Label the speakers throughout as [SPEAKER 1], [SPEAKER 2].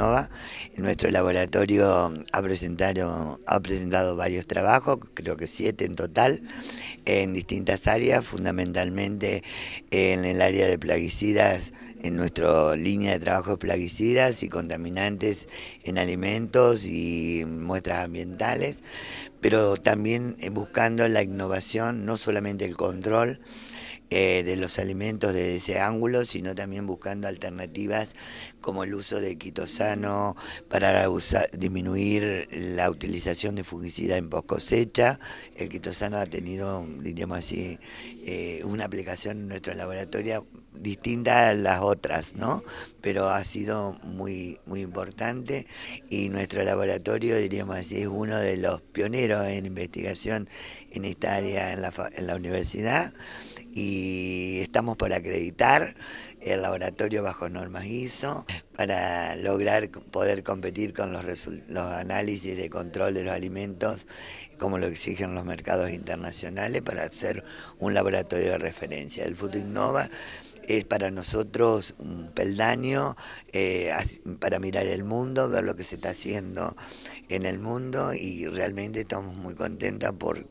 [SPEAKER 1] Nova. Nuestro laboratorio ha presentado, ha presentado varios trabajos, creo que siete en total, en distintas áreas, fundamentalmente en el área de plaguicidas, en nuestra línea de trabajo de plaguicidas y contaminantes en alimentos y muestras ambientales, pero también buscando la innovación, no solamente el control, eh, de los alimentos desde ese ángulo, sino también buscando alternativas como el uso de quitosano para disminuir la utilización de fungicida en post cosecha. El quitosano ha tenido, diríamos así, eh, una aplicación en nuestro laboratorio distinta a las otras, ¿no? Pero ha sido muy, muy importante y nuestro laboratorio, diríamos así, es uno de los pioneros en investigación en esta área en la, universidad y estamos por acreditar el laboratorio bajo normas ISO para lograr poder competir con los, los análisis de control de los alimentos como lo exigen los mercados internacionales para ser un laboratorio de referencia. El Futuro Innova es para nosotros un peldaño eh, para mirar el mundo, ver lo que se está haciendo en el mundo y realmente estamos muy contentas por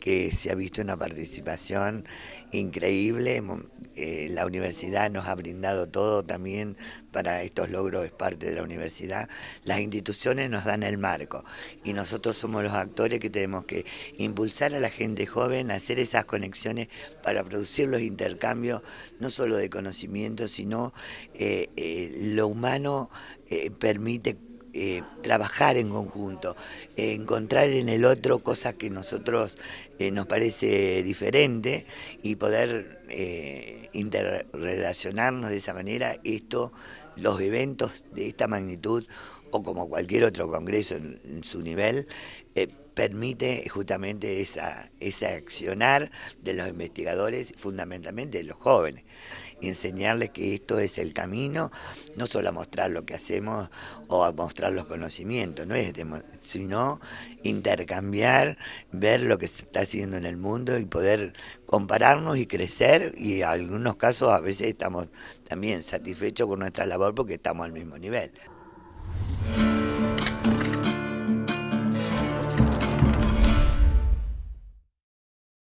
[SPEAKER 1] que se ha visto una participación increíble. Eh, la universidad nos ha brindado todo también para estos logros, es parte de la universidad. Las instituciones nos dan el marco y nosotros somos los actores que tenemos que impulsar a la gente joven, a hacer esas conexiones para producir los intercambios, no solo de conocimiento, sino eh, eh, lo humano permite eh, trabajar en conjunto, encontrar en el otro cosas que nosotros eh, nos parece diferente y poder eh, interrelacionarnos de esa manera. Esto, los eventos de esta magnitud o como cualquier otro congreso en, su nivel, eh, permite justamente esa, ese accionar de los investigadores, fundamentalmente de los jóvenes, y enseñarles que esto es el camino, no solo a mostrar lo que hacemos o a mostrar los conocimientos, sino intercambiar, ver lo que se está haciendo en el mundo y poder compararnos y crecer, y en algunos casos a veces estamos también satisfechos con nuestra labor porque estamos al mismo nivel.